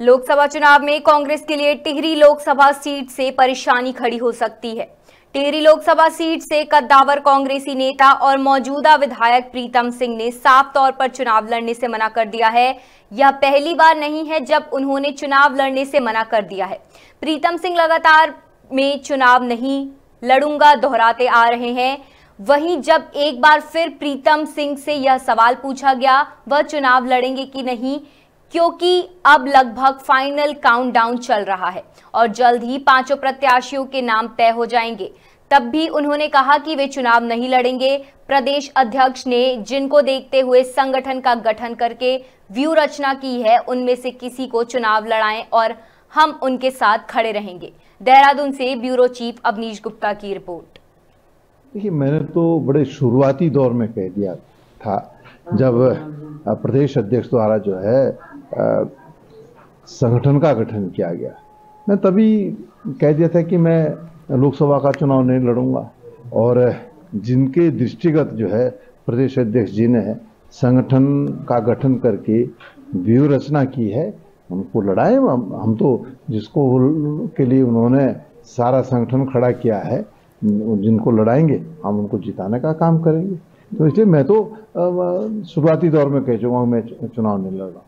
लोकसभा चुनाव में कांग्रेस के लिए टिहरी लोकसभा सीट से परेशानी खड़ी हो सकती है टिहरी लोकसभा सीट से कद्दावर कांग्रेसी नेता और मौजूदा विधायक प्रीतम सिंह ने साफ तौर पर चुनाव लड़ने से मना कर दिया है यह पहली बार नहीं है जब उन्होंने चुनाव लड़ने से मना कर दिया है प्रीतम सिंह लगातार में चुनाव नहीं लड़ूंगा दोहराते आ रहे हैं वहीं जब एक बार फिर प्रीतम सिंह से यह सवाल पूछा गया वह चुनाव लड़ेंगे कि नहीं क्योंकि अब लगभग फाइनल काउंटडाउन चल रहा है और जल्द ही पांचों प्रत्याशियों के नाम तय हो जाएंगे तब भी उन्होंने कहा कि वे चुनाव नहीं लड़ेंगे प्रदेश अध्यक्ष ने जिनको देखते हुए संगठन का गठन करके व्यू रचना की है उनमें से किसी को चुनाव लड़ाएं और हम उनके साथ खड़े रहेंगे देहरादून से ब्यूरो चीफ अवनीश गुप्ता की रिपोर्ट देखिए मैंने तो बड़े शुरुआती दौर में कह दिया था जब प्रदेश अध्यक्ष द्वारा जो है संगठन का गठन किया गया मैं तभी कह दिया था कि मैं लोकसभा का चुनाव नहीं लड़ूंगा और जिनके दृष्टिगत जो है प्रदेश अध्यक्ष जी ने संगठन का गठन करके व्यूह रचना की है उनको लड़ाए हम, तो जिसको के लिए उन्होंने सारा संगठन खड़ा किया है जिनको लड़ाएंगे हम उनको जिताने का काम करेंगे तो इसलिए मैं तो शुरुआती दौर में कह चुका हूँ मैं चुनाव नहीं लड़ रहा